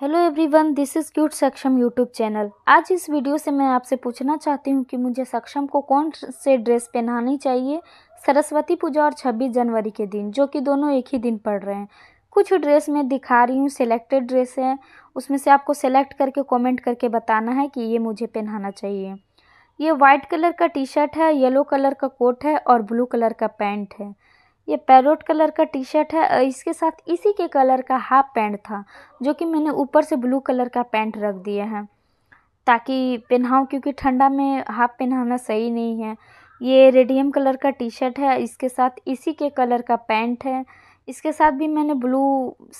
hello everyone this is cute Saksham YouTube channel आज इस video से मैं आपसे पूछना चाहती हूँ कि मुझे सक्षम को कौन से ड्रेस पहनानी चाहिए सरस्वती पूजा और 26 जनवरी के दिन जो कि दोनों एक ही दिन पड़ रहे हैं कुछ ड्रेस मैं दिखा रही हूँ सिलेक्टेड ड्रेस हैं उसमें से आपको सेलेक्ट करके कॉमेंट करके बताना है कि ये मुझे पहनाना चाहिए ये वाइट कलर का टी शर्ट है येलो कलर का कोट है और ब्लू कलर का पैंट है ये पैरोट कलर का टी शर्ट है इसके साथ इसी के कलर का हाफ पैंट था जो कि मैंने ऊपर से ब्लू कलर का पैंट रख दिया है ताकि पहनाऊँ क्योंकि ठंडा में हाफ पहनाना सही नहीं है ये रेडियम कलर का टी शर्ट है इसके साथ इसी के कलर का पैंट है इसके साथ भी मैंने ब्लू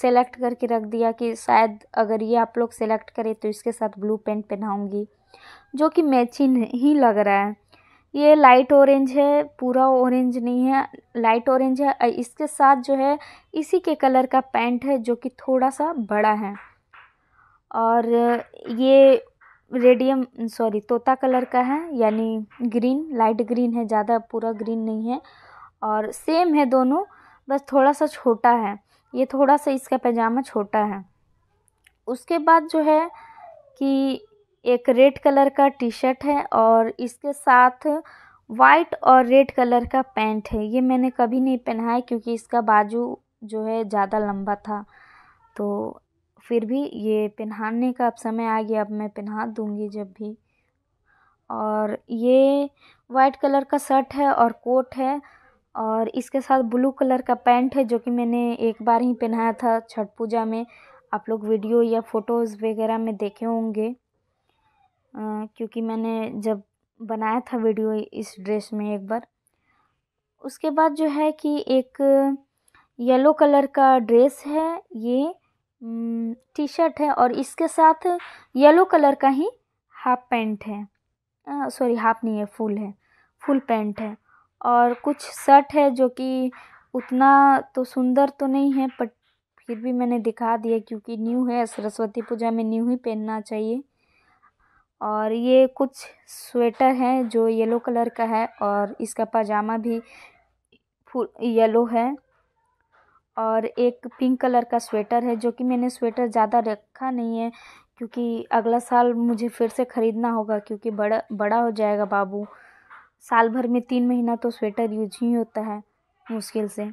सेलेक्ट करके रख दिया कि शायद अगर ये आप लोग सेलेक्ट करें तो इसके साथ ब्लू पेंट पहनाऊँगी जो कि मैचिंग ही लग रहा है ये लाइट ऑरेंज है पूरा ऑरेंज नहीं है लाइट ऑरेंज है इसके साथ जो है इसी के कलर का पैंट है जो कि थोड़ा सा बड़ा है और ये रेडियम सॉरी तोता कलर का है यानी ग्रीन लाइट ग्रीन है ज़्यादा पूरा ग्रीन नहीं है और सेम है दोनों बस थोड़ा सा छोटा है ये थोड़ा सा इसका पैजामा छोटा है उसके बाद जो है कि एक रेड कलर का टी शर्ट है और इसके साथ वाइट और रेड कलर का पैंट है ये मैंने कभी नहीं पहना है क्योंकि इसका बाजू जो है ज़्यादा लंबा था तो फिर भी ये पहनाने का अब समय आ गया अब मैं पहना दूँगी जब भी और ये वाइट कलर का शर्ट है और कोट है और इसके साथ ब्लू कलर का पैंट है जो कि मैंने एक बार ही पहनाया था छठ पूजा में आप लोग वीडियो या फ़ोटोज़ वगैरह में देखे होंगे क्योंकि मैंने जब बनाया था वीडियो इस ड्रेस में एक बार उसके बाद जो है कि एक येलो कलर का ड्रेस है ये टी शर्ट है और इसके साथ येलो कलर का ही हाफ पैंट है सॉरी हाफ नहीं है फुल है फुल पैंट है और कुछ शर्ट है जो कि उतना तो सुंदर तो नहीं है बट फिर भी मैंने दिखा दिया क्योंकि न्यू है सरस्वती पूजा में न्यू ही पहनना चाहिए और ये कुछ स्वेटर है जो येलो कलर का है और इसका पजामा भी फुल येलो है और एक पिंक कलर का स्वेटर है जो कि मैंने स्वेटर ज़्यादा रखा नहीं है क्योंकि अगला साल मुझे फिर से ख़रीदना होगा क्योंकि बड़ा बड़ा हो जाएगा बाबू साल भर में तीन महीना तो स्वेटर यूज ही होता है मुश्किल से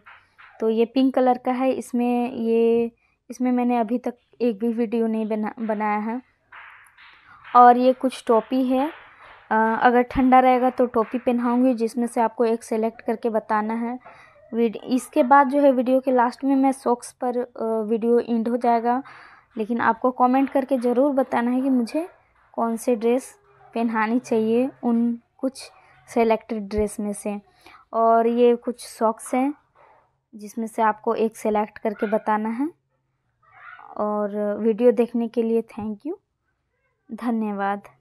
तो ये पिंक कलर का है इसमें ये इसमें मैंने अभी तक एक भी वीडियो नहीं बना बनाया है और ये कुछ टोपी है अगर ठंडा रहेगा तो टोपी पहनाऊँगी जिसमें से आपको एक सेलेक्ट करके बताना है इसके बाद जो है वीडियो के लास्ट में मैं सॉक्स पर वीडियो इंड हो जाएगा लेकिन आपको कमेंट करके ज़रूर बताना है कि मुझे कौन से ड्रेस पहनानी चाहिए उन कुछ सेलेक्टेड ड्रेस में से और ये कुछ सॉक्स हैं जिसमें से आपको एक सेलेक्ट करके बताना है और वीडियो देखने के लिए थैंक यू धन्यवाद